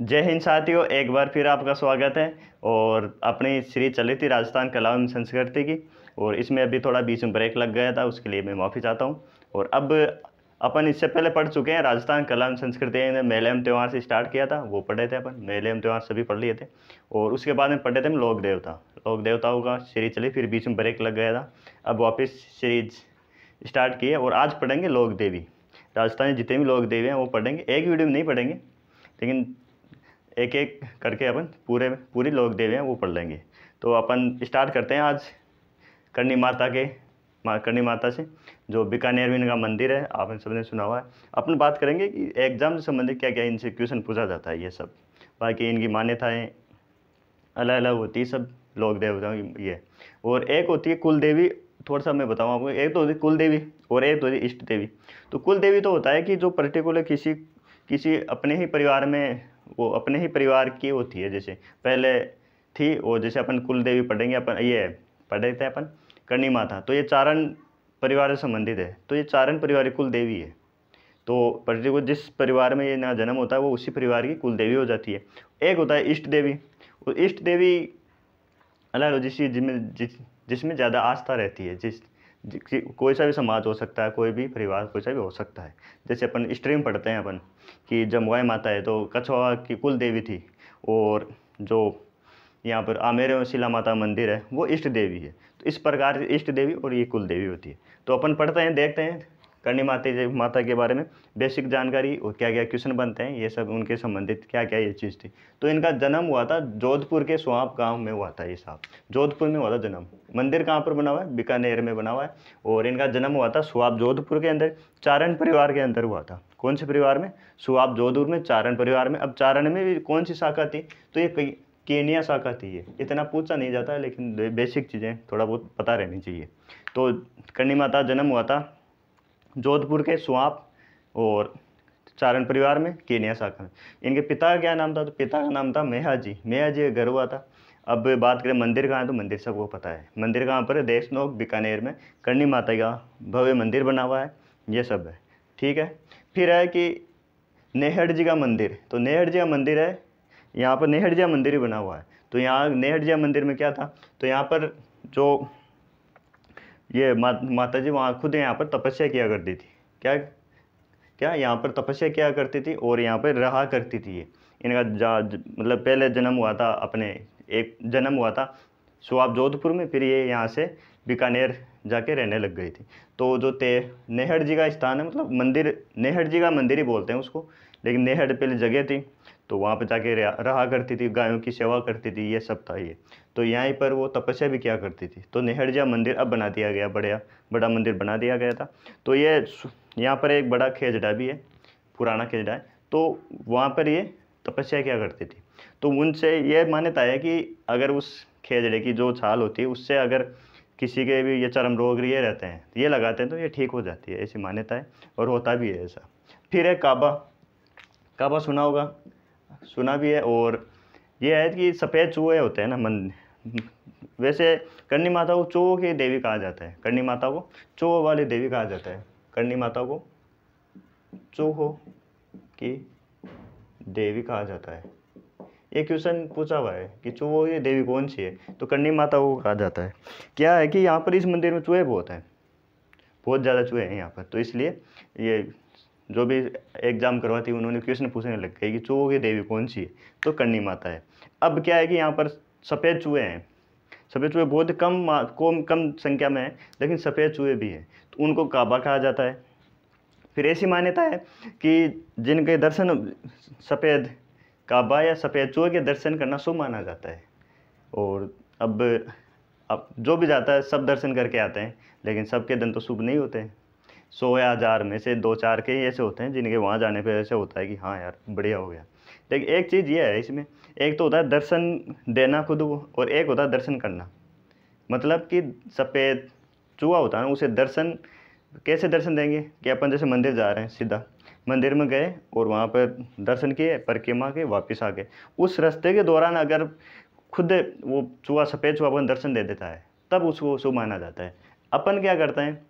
जय हिंद साथियों एक बार फिर आपका स्वागत है और अपनी श्री चली थी राजस्थान कला एवं संस्कृति की और इसमें अभी थोड़ा बीच में ब्रेक लग गया था उसके लिए मैं माफ़ी चाहता हूँ और अब अपन इससे पहले पढ़ चुके हैं राजस्थान कला एवं संस्कृति ने मेले एवं त्यौहार से स्टार्ट किया था वो पढ़े थे अपन मेले एवं त्यौहार सभी पढ़ लिए थे और उसके बाद में पढ़े थे हम लोक देवता लोक देवताओं का श्री चली फिर बीच में ब्रेक लग गया था अब वापस सीरीज स्टार्ट किए और आज पढ़ेंगे लोक देवी राजस्थान में जितने भी लोक देवी हैं वो पढ़ेंगे एक वीडियो में नहीं पढ़ेंगे लेकिन एक एक करके अपन पूरे पूरी लोक देवी हैं वो पढ़ लेंगे तो अपन स्टार्ट करते हैं आज करणी माता के करणी माता से जो बीकानेर में इनका मंदिर है आपने सबने सुना हुआ है अपन बात करेंगे कि एग्ज़ाम से संबंधित क्या क्या इनसे क्वेश्चन पूछा जाता है ये सब बाकी इनकी मान्यताएँ अलग अलग होती है सब लोक देवताओं की ये और एक होती है कुल देवी थोड़ा सा मैं बताऊँ आपको एक तो होती है कुल देवी और एक तो होती है इष्ट देवी तो कुल देवी तो होता है कि जो पर्टिकुलर किसी किसी अपने ही परिवार में वो अपने ही परिवार की होती है जैसे पहले थी वो जैसे अपन कुल देवी पढ़ेंगे अपन ये पढ़े थे अपन करणी माता तो ये चारण परिवार से संबंधित है तो ये चारण परिवार कुल देवी है तो पर्यटक को जिस परिवार में ये ना जन्म होता है वो उसी परिवार की कुल देवी हो जाती है एक होता है इष्ट देवी और तो इष्ट देवी अलग जिसमें जिस जिसमें ज़्यादा आस्था रहती है जिस कोई सा भी समाज हो सकता है कोई भी परिवार कोई सा भी हो सकता है जैसे अपन स्ट्रीम पढ़ते हैं अपन कि जमवाई माता है तो कछवा की कुल देवी थी और जो यहाँ पर आमेर शिला माता मंदिर है वो इष्ट देवी है तो इस प्रकार इष्ट देवी और ये कुल देवी होती है तो अपन पढ़ते हैं देखते हैं करणी माता माता के बारे में बेसिक जानकारी और क्या क्या क्वेश्चन बनते हैं ये सब उनके संबंधित क्या क्या ये चीज़ थी तो इनका जन्म हुआ था जोधपुर के सुहाप गाँव में हुआ था ये साहब जोधपुर में हुआ था जन्म मंदिर कहाँ पर बना हुआ है बीकानेर में बना हुआ है और इनका जन्म हुआ था सुहाप जोधपुर के अंदर चारण परिवार के अंदर हुआ था कौन से परिवार में सुहाप जोधपुर में चारण परिवार में अब चारण में भी कौन सी शाखा थी तो ये कई केनिया शाखा थी ये इतना पूछा नहीं जाता है लेकिन बेसिक चीज़ें थोड़ा बहुत पता रहनी चाहिए तो कन्नी माता जन्म हुआ था जोधपुर के सुआप और चारण परिवार में केनिया शाखा में इनके पिता का क्या नाम था तो पिता का नाम था मेहा जी मेहा जी घर हुआ था अब बात करें मंदिर कहाँ है तो मंदिर सबको पता है मंदिर कहाँ पर है देशनोक बीकानेर में करणी माता का भव्य मंदिर बना हुआ है ये सब है ठीक है फिर है कि नेहड़ जी का मंदिर तो नेहर जी का मंदिर है यहाँ पर नेहर जी का मंदिर ही बना हुआ है तो यहाँ नेहड़ जी का मंदिर में क्या था तो यहाँ पर जो ये मा, माता जी वहाँ खुद यहाँ पर तपस्या किया करती थी क्या क्या यहाँ पर तपस्या किया करती थी और यहाँ पर रहा करती थी ये इनका जा मतलब पहले जन्म हुआ था अपने एक जन्म हुआ था सो आप जोधपुर में फिर ये यहाँ से बीकानेर जाके रहने लग गई थी तो जो ते नेहड़ जी का स्थान है मतलब मंदिर नेहड़ जी का मंदिर ही बोलते हैं उसको लेकिन नेहड़ पहले जगह थी तो वहाँ पर जाके रहा करती थी गायों की सेवा करती थी ये सब था ये तो यहीं पर वो तपस्या भी किया करती थी तो नेहरजा मंदिर अब बना दिया गया बड़ा बड़ा मंदिर बना दिया गया था तो ये यहाँ पर एक बड़ा खेजड़ा भी है पुराना खेजड़ा है तो वहाँ पर ये तपस्या क्या करती थी तो उनसे ये मान्यता है कि अगर उस खेजड़े की जो छाल होती है उससे अगर किसी के भी ये चरम रोग ये रहते हैं ये लगाते हैं तो ये ठीक हो जाती है ऐसी मान्यता है और होता भी है ऐसा फिर है काबा काबा सुना होगा सुना भी है और ये है कि सफ़ेद चूहे होते हैं ना मन वैसे करणी माता को चूहों की देवी कहा जाता है करणी माता को चूहों वाली देवी कहा जाता है करणी माता को चूहों की देवी कहा जाता है ये क्वेश्चन पूछा हुआ है कि चूहो की देवी कौन सी है तो करणी माता को कहा जाता है क्या है कि यहाँ पर इस मंदिर में चूहे बहुत हैं बहुत ज़्यादा चूहे हैं यहाँ पर तो इसलिए ये जो भी एग्ज़ाम करवाती उन्होंने क्वेश्चन पूछने लग गए कि चूहों की देवी कौन सी है तो कन्नी माता है अब क्या है कि यहाँ पर सफ़ेद चूहे हैं सफ़ेद चूहे बहुत कम कम कम संख्या में हैं लेकिन सफ़ेद चूहे भी हैं तो उनको काबा कहा जाता है फिर ऐसी मान्यता है कि जिनके दर्शन सफ़ेद काबा या सफ़ेद चूहे के दर्शन करना शुभ माना जाता है और अब अब जो भी जाता है सब दर्शन करके आते हैं लेकिन सबके दिन तो शुभ नहीं होते हैं सौ या हज़ार में से दो चार के ही ऐसे होते हैं जिनके वहाँ जाने पर ऐसे होता है कि हाँ यार बढ़िया हो गया लेकिन एक चीज़ ये है इसमें एक तो होता है दर्शन देना खुद को और एक होता है दर्शन करना मतलब कि सफ़ेद चूहा होता है ना उसे दर्शन कैसे दर्शन देंगे कि अपन जैसे मंदिर जा रहे हैं सीधा मंदिर में गए और वहाँ पर दर्शन किए परिक्रमा के वापस आ गए उस रास्ते के दौरान अगर खुद वो चूहा सफ़ेद चूहा अपन दर्शन दे देता है तब उसको शुभ माना जाता है अपन क्या करते हैं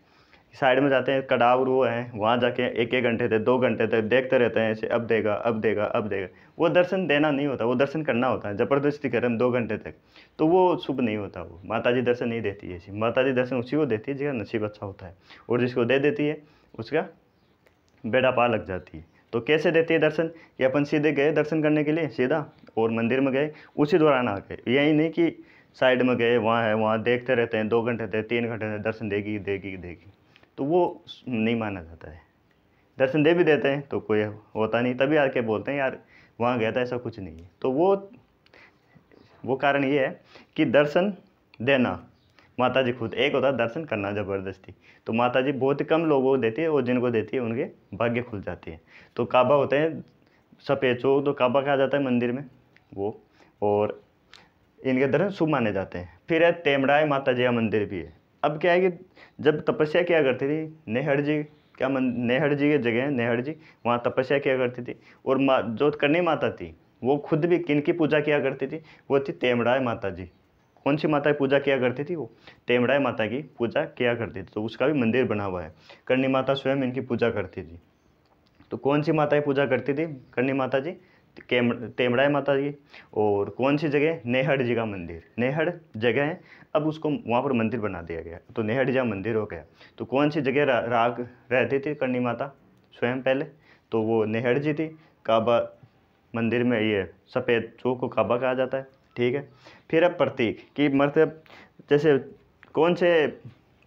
साइड में जाते हैं कडाव रो है वहाँ जाके एक एक घंटे तक दो घंटे तक देखते रहते हैं ऐसे अब देगा अब देगा अब देगा वो दर्शन देना नहीं होता वो दर्शन करना होता है ज़बरदस्ती करें दो घंटे तक तो वो शुभ नहीं होता वो माता जी दर्शन नहीं देती है माता जी दर्शन उसी को देती है जिसका नसीब अच्छा होता है और जिसको दे देती है उसका बेड़ा पा लग जाती है तो कैसे देती है दर्शन कि अपन सीधे गए दर्शन करने के लिए सीधा और मंदिर में गए उसी दौरान आ गए यही नहीं कि साइड में गए वहाँ है वहाँ देखते रहते हैं दो घंटे तक तीन घंटे तक दर्शन देगी देगी देगी तो वो नहीं माना जाता है दर्शन दे भी देते हैं तो कोई होता नहीं तभी आके बोलते हैं यार वहाँ गया था ऐसा कुछ नहीं है तो वो वो कारण ये है कि दर्शन देना माता जी खुद एक होता है दर्शन करना ज़बरदस्ती तो माता जी बहुत कम लोगों को देती है और जिनको देती है उनके भाग्य खुल जाती है तो काबा होते हैं सफ़ेद चौक तो काबा कहा जाता है मंदिर में वो और इनके दर्शन शुभ माने जाते हैं फिर है तेमड़ाए माता जी का मंदिर भी है अब क्या है कि जब तपस्या किया करती थी नेहर जी क्या मन नेहर जी की जगह है नेहर जी वहाँ तपस्या किया करती थी और मा जो करणी माता थी वो खुद भी किन की पूजा किया करती थी वो थी तेमराय माता जी कौन सी माता की पूजा किया करती थी वो तेमराय माता की पूजा किया करती थी तो उसका भी मंदिर बना हुआ है करणी माता स्वयं इनकी पूजा करती थी तो कौन सी माता की पूजा करती थी करणी माता जी टेमराय माता जी और कौन सी जगह नेहड़ जी का मंदिर नेहड़ जगह है अब उसको वहाँ पर मंदिर बना दिया गया तो नेहड़ जी का मंदिर हो गया तो कौन सी जगह रा, राग रहती थी करणी माता स्वयं पहले तो वो नेहड़ जी थी काबा मंदिर में ये सफ़ेद चौक को काबा कहा जाता है ठीक है फिर अब प्रतीक कि मतलब जैसे कौन से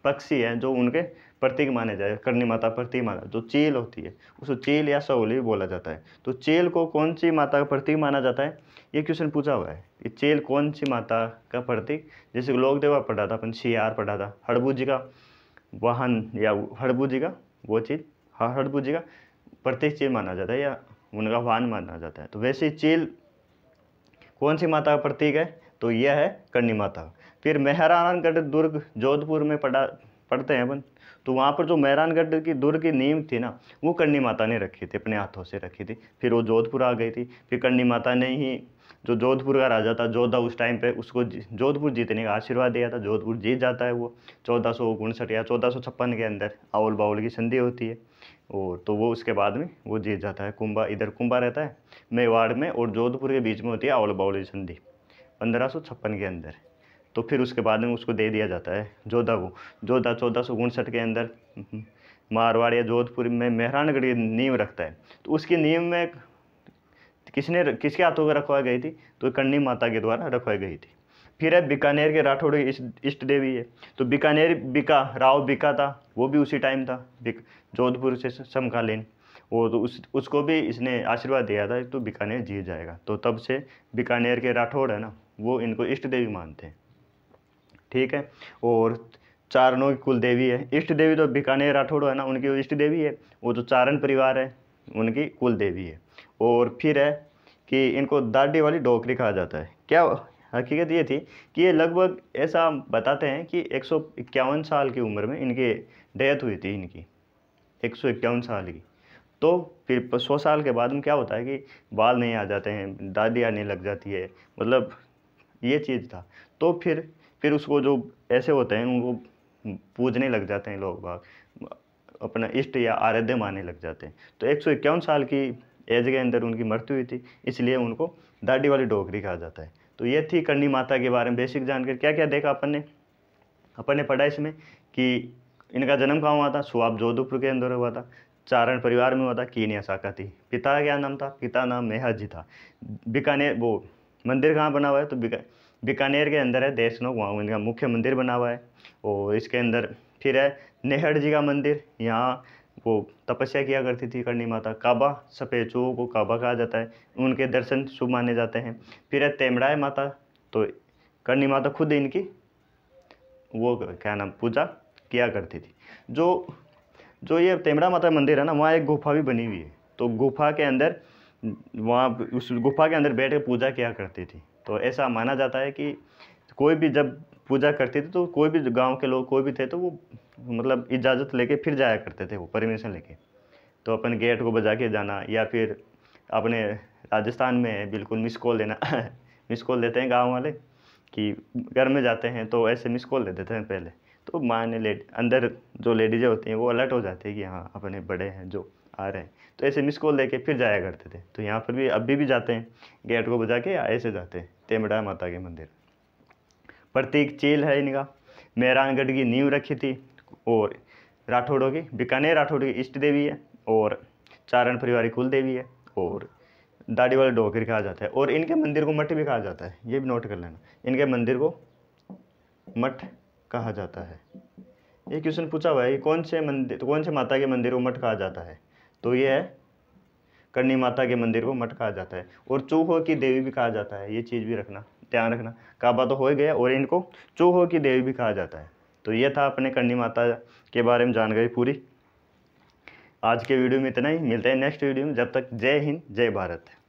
पक्षी हैं जो उनके प्रतीक माने जाए करणी माता प्रतीक माना जो चेल होती है उसको चेल या सहोली भी बोला जाता है तो चेल को कौन सी माता का प्रतीक माना जाता है ये क्वेश्चन पूछा हुआ है कि चेल कौन सी माता का प्रतीक जैसे लोकदेवा पढ़ा था अपन सियार पढ़ा था हड़बू जी का वाहन या हड़बू जी का वो चीज़ हाँ हड़बू जी का प्रतीक चेल माना जाता है या उनका वाहन माना जाता है तो वैसे चेल कौन सी माता का प्रतीक है तो यह है करणी माता फिर मेहरानगढ़ तो दुर्ग जोधपुर में पढ़ा पढ़ते हैं अपन तो वहाँ पर जो मेहरानगढ़ की दुर्ग की नींव थी ना वो करणी माता ने रखी थी अपने हाथों से रखी थी फिर वो जोधपुर आ गई थी फिर करणी माता ने ही जो जोधपुर का राजा था जोधा उस टाइम पे उसको जोधपुर जीतने का आशीर्वाद दिया था जोधपुर जीत जाता है वो चौदह सौ उनसठ या चौदह सौ छप्पन के अंदर आउल बाउल की संधि होती है और तो वो उसके बाद में वो जीत जाता है कुंभा इधर कुंभा रहता है मेवाड़ में और जोधपुर के बीच में होती है आउल बाउल की संधि पंद्रह के अंदर तो फिर उसके बाद में उसको दे दिया जाता है जोधा को जोधा चौदह सौ उनसठ के अंदर हम्म, मारवाड़ या जोधपुर में मेहरानगढ़ नींव रखता है तो उसकी नींव में किसने किसके हाथों में रखवाई गई थी तो कन्नी माता के द्वारा रखवाई गई थी फिर है बीकानेर के राठौड़ इष्ट देवी है तो बीकानेर बिका राव बिका था वो भी उसी टाइम था जोधपुर से समकालीन वो तो उस उसको भी इसने आशीर्वाद दिया था तो बीकानेर जीत जाएगा तो तब से बीकानेर के राठौड़ है ना वो इनको इष्ट देवी मानते हैं ठीक है और चारणों की कुल देवी है इष्ट देवी तो बीकानेर राठौड़ है ना उनकी इष्ट देवी है वो जो तो चारण परिवार है उनकी कुल देवी है और फिर है कि इनको दाढ़ी वाली डोकरी कहा जाता है क्या हकीकत ये थी कि ये लगभग ऐसा बताते हैं कि एक साल की उम्र में इनकी डेथ हुई थी इनकी एक साल की तो फिर सौ साल के बाद में क्या होता है कि बाल नहीं आ जाते हैं दादी आने लग जाती है मतलब ये चीज़ था तो फिर फिर उसको जो ऐसे होते हैं उनको पूजने लग जाते हैं लोग बाग अपना इष्ट या आराध्य मानने लग जाते हैं तो एक साल की एज के अंदर उनकी मृत्यु हुई थी इसलिए उनको दाढ़ी वाली डोगरी कहा जाता है तो ये थी करणी माता के बारे में बेसिक जानकर क्या क्या देखा अपन ने अपन ने पढ़ा इसमें कि इनका जन्म कहाँ हुआ था सुहाब जोधपुर के अंदर हुआ था चारण परिवार में हुआ था कीनिया शाखा थी पिता का क्या नाम था पिता नाम मेहाजी था बीकानेर वो मंदिर कहाँ बना हुआ है तो बीका बीकानेर के अंदर है देशनोक वहाँ का मुख्य मंदिर बना हुआ है और इसके अंदर फिर है नेहड़ जी का मंदिर यहाँ वो तपस्या किया करती थी करणी माता काबा सफ़ेद चो को काबा कहा जाता है उनके दर्शन शुभ माने जाते हैं फिर है तेमड़ाए माता तो करणी माता खुद इनकी वो क्या नाम पूजा किया करती थी जो जो ये तेमड़ा माता मंदिर है ना वहाँ एक गुफा भी बनी हुई है तो गुफा के अंदर वहाँ उस गुफा के अंदर बैठ कर पूजा किया करती थी तो ऐसा माना जाता है कि कोई भी जब पूजा करती थी तो कोई भी गांव के लोग कोई भी थे तो वो मतलब इजाज़त लेके फिर जाया करते थे वो परमिशन लेके तो अपन गेट को बजा के जाना या फिर अपने राजस्थान में बिल्कुल मिस कॉल देना मिस कॉल देते हैं गाँव वाले कि घर में जाते हैं तो ऐसे मिस कॉल दे देते हैं पहले तो माँ ने अंदर जो लेडीज़ें होती हैं वो अलर्ट हो जाती है कि हाँ अपने बड़े हैं जो आ रहे हैं तो ऐसे मिस कॉल लेके फिर जाया करते थे तो यहाँ पर भी अभी भी जाते हैं गेट को बजा के ऐसे जाते हैं तेमड़ा माता के मंदिर प्रतीक चील है इनका मेहरानगढ़ की नींव रखी थी और राठौड़ों की बीकानेर राठौड़ की इष्ट देवी है और चारण परिवार कुल देवी है और दाढ़ी वाले डोकर कहा जाता है और इनके मंदिर को मठ भी कहा जाता है ये भी नोट कर लेना इनके मंदिर को मठ कहा जाता है ये क्वेश्चन पूछा हुआ है कौन से मंदिर कौन से माता के मंदिर को मठ कहा जाता है तो ये है करणी माता के मंदिर को मठ कहा जाता है और चूहो की देवी भी कहा जाता है ये चीज़ भी रखना ध्यान रखना काबा तो हो ही गया और इनको चूहो की देवी भी कहा जाता है तो ये था अपने करणी माता के बारे में जानकारी पूरी आज के वीडियो में इतना ही मिलते हैं नेक्स्ट वीडियो में जब तक जय हिंद जय भारत